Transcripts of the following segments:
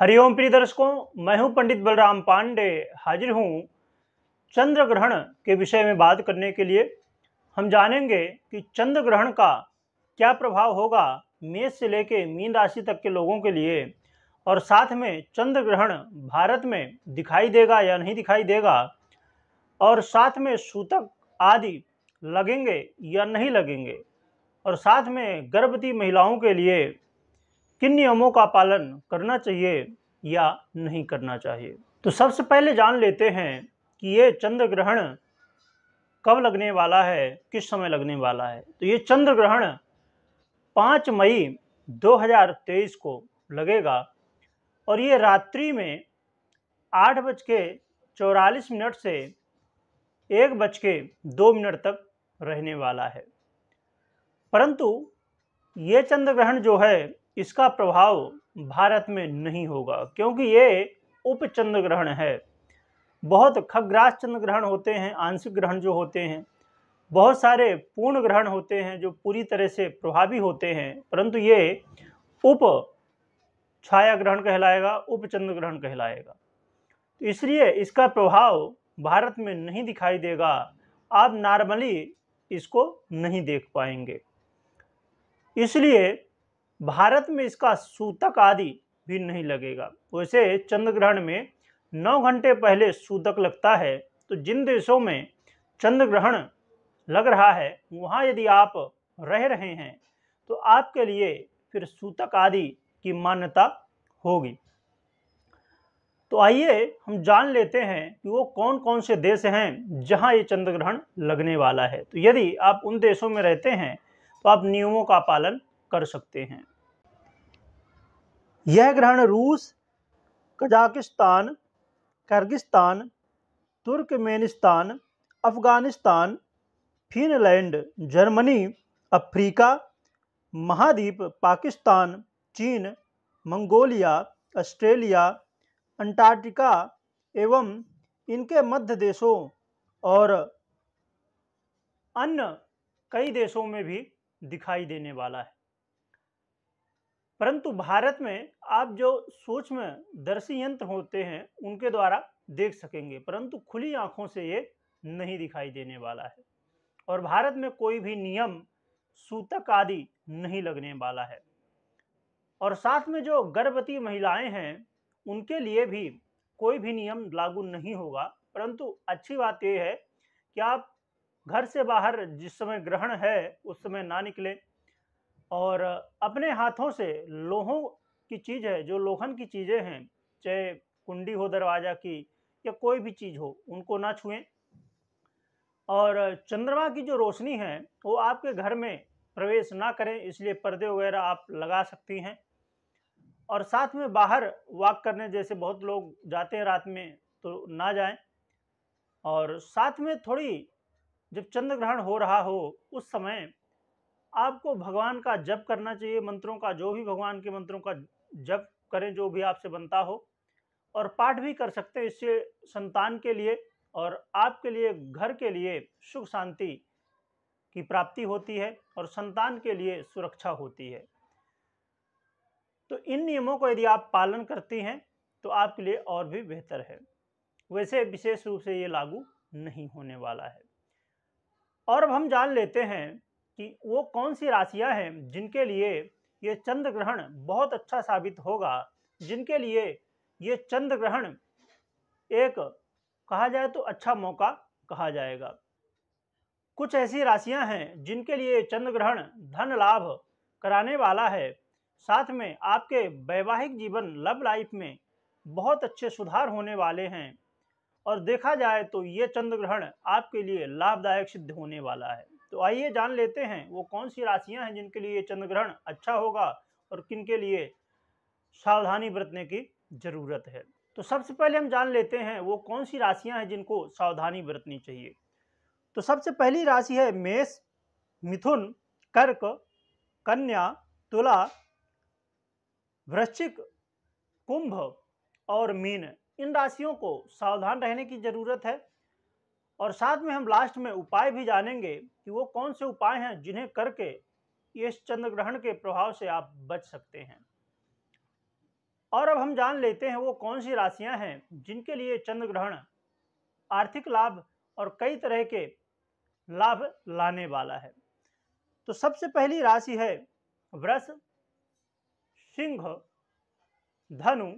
हरिओम प्रिय दर्शकों मैं हूं पंडित बलराम पांडे हाजिर हूं चंद्र ग्रहण के विषय में बात करने के लिए हम जानेंगे कि चंद्र ग्रहण का क्या प्रभाव होगा मेष से लेके मीन राशि तक के लोगों के लिए और साथ में चंद्र ग्रहण भारत में दिखाई देगा या नहीं दिखाई देगा और साथ में सूतक आदि लगेंगे या नहीं लगेंगे और साथ में गर्भवती महिलाओं के लिए किन नियमों का पालन करना चाहिए या नहीं करना चाहिए तो सबसे पहले जान लेते हैं कि ये चंद्र ग्रहण कब लगने वाला है किस समय लगने वाला है तो ये चंद्र ग्रहण पाँच मई 2023 को लगेगा और ये रात्रि में आठ बज के चौरालीस मिनट से एक बज के दो मिनट तक रहने वाला है परंतु ये चंद्र ग्रहण जो है इसका प्रभाव भारत में नहीं होगा क्योंकि ये उप चंद्र ग्रहण है बहुत खग्रास चंद्र ग्रहण होते हैं आंशिक ग्रहण जो होते हैं बहुत सारे पूर्ण ग्रहण होते हैं जो पूरी तरह से प्रभावी होते हैं परंतु ये उप छाया ग्रहण कहलाएगा उप चंद्र ग्रहण कहलाएगा तो इसलिए इसका प्रभाव भारत में नहीं दिखाई देगा आप नॉर्मली इसको नहीं देख पाएंगे इसलिए भारत में इसका सूतक आदि भी नहीं लगेगा वैसे चंद्र ग्रहण में नौ घंटे पहले सूतक लगता है तो जिन देशों में चंद्र ग्रहण लग रहा है वहाँ यदि आप रह रहे हैं तो आपके लिए फिर सूतक आदि की मान्यता होगी तो आइए हम जान लेते हैं कि वो कौन कौन से देश हैं जहाँ ये चंद्र ग्रहण लगने वाला है तो यदि आप उन देशों में रहते हैं तो आप नियमों का पालन कर सकते हैं यह ग्रहण रूस Kazakhstan Kyrgyzstan Turkmenistan Afghanistan Finland Germany Africa महाद्वीप पाकिस्तान चीन मंगोलिया ऑस्ट्रेलिया अंटार्कटिका एवं इनके मध्य देशों और अन्य कई देशों में भी दिखाई देने वाला है परंतु भारत में आप जो सूक्ष्म दर्शी यंत्र होते हैं उनके द्वारा देख सकेंगे परंतु खुली आंखों से ये नहीं दिखाई देने वाला है और भारत में कोई भी नियम सूतक आदि नहीं लगने वाला है और साथ में जो गर्भवती महिलाएं हैं उनके लिए भी कोई भी नियम लागू नहीं होगा परंतु अच्छी बात यह है कि आप घर से बाहर जिस समय ग्रहण है उस समय ना निकलें और अपने हाथों से लोहों की चीज़ है जो लोहन की चीज़ें हैं चाहे कुंडी हो दरवाज़ा की या कोई भी चीज़ हो उनको ना छुएं और चंद्रमा की जो रोशनी है वो आपके घर में प्रवेश ना करें इसलिए पर्दे वगैरह आप लगा सकती हैं और साथ में बाहर वॉक करने जैसे बहुत लोग जाते हैं रात में तो ना जाएं और साथ में थोड़ी जब चंद्र ग्रहण हो रहा हो उस समय आपको भगवान का जप करना चाहिए मंत्रों का जो भी भगवान के मंत्रों का जप करें जो भी आपसे बनता हो और पाठ भी कर सकते हैं इससे संतान के लिए और आपके लिए घर के लिए सुख शांति की प्राप्ति होती है और संतान के लिए सुरक्षा होती है तो इन नियमों को यदि आप पालन करती हैं तो आपके लिए और भी बेहतर है वैसे विशेष रूप से ये लागू नहीं होने वाला है और अब हम जान लेते हैं कि वो कौन सी राशियां हैं जिनके लिए ये चंद्र ग्रहण बहुत अच्छा साबित होगा जिनके लिए ये चंद्र ग्रहण एक कहा जाए तो अच्छा मौका कहा जाएगा कुछ ऐसी राशियां हैं जिनके लिए चंद्र ग्रहण धन लाभ कराने वाला है साथ में आपके वैवाहिक जीवन लव लाइफ में बहुत अच्छे सुधार होने वाले हैं और देखा जाए तो ये चंद्र ग्रहण आपके लिए लाभदायक सिद्ध होने वाला है तो आइए जान लेते हैं वो कौन सी राशियां हैं जिनके लिए चंद्र ग्रहण अच्छा होगा और किन के लिए सावधानी बरतने की ज़रूरत है तो सबसे पहले हम जान लेते हैं वो कौन सी राशियां हैं जिनको सावधानी बरतनी चाहिए तो सबसे पहली राशि है मेष मिथुन कर्क कन्या तुला वृश्चिक कुंभ और मीन इन राशियों को सावधान रहने की ज़रूरत है और साथ में हम लास्ट में उपाय भी जानेंगे कि वो कौन से उपाय हैं जिन्हें करके इस चंद्र ग्रहण के प्रभाव से आप बच सकते हैं और अब हम जान लेते हैं वो कौन सी राशियां हैं जिनके लिए चंद्र ग्रहण आर्थिक लाभ और कई तरह के लाभ लाने वाला है तो सबसे पहली राशि है वृष सिंह धनु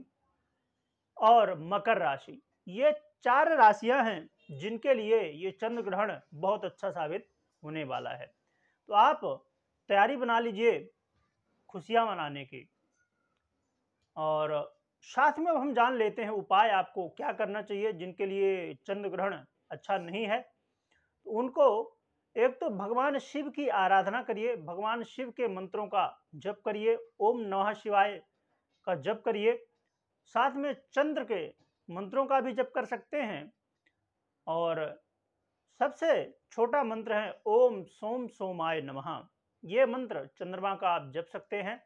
और मकर राशि ये चार राशियां हैं जिनके लिए ये चंद्र ग्रहण बहुत अच्छा साबित होने वाला है तो आप तैयारी बना लीजिए खुशियाँ मनाने की और साथ में अब हम जान लेते हैं उपाय आपको क्या करना चाहिए जिनके लिए चंद्र ग्रहण अच्छा नहीं है तो उनको एक तो भगवान शिव की आराधना करिए भगवान शिव के मंत्रों का जप करिए ओम नमः शिवाय का जप करिए साथ में चंद्र के मंत्रों का भी जप कर सकते हैं और सबसे छोटा मंत्र है ओम सोम सोमाय नमः ये मंत्र चंद्रमा का आप जप सकते हैं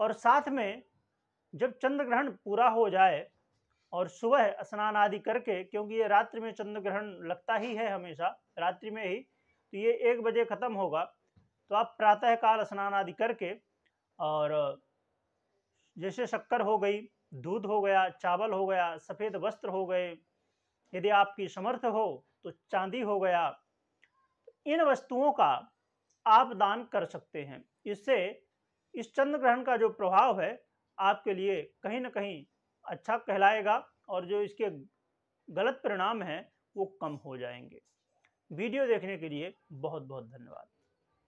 और साथ में जब चंद्र ग्रहण पूरा हो जाए और सुबह स्नान आदि करके क्योंकि ये रात्रि में चंद्र ग्रहण लगता ही है हमेशा रात्रि में ही तो ये एक बजे ख़त्म होगा तो आप प्रातःकाल स्नान आदि करके और जैसे शक्कर हो गई दूध हो गया चावल हो गया सफ़ेद वस्त्र हो गए यदि आपकी समर्थ हो तो चांदी हो गया इन वस्तुओं का आप दान कर सकते हैं इससे इस चंद्र ग्रहण का जो प्रभाव है आपके लिए कहीं ना कहीं अच्छा कहलाएगा और जो इसके गलत परिणाम हैं वो कम हो जाएंगे वीडियो देखने के लिए बहुत बहुत धन्यवाद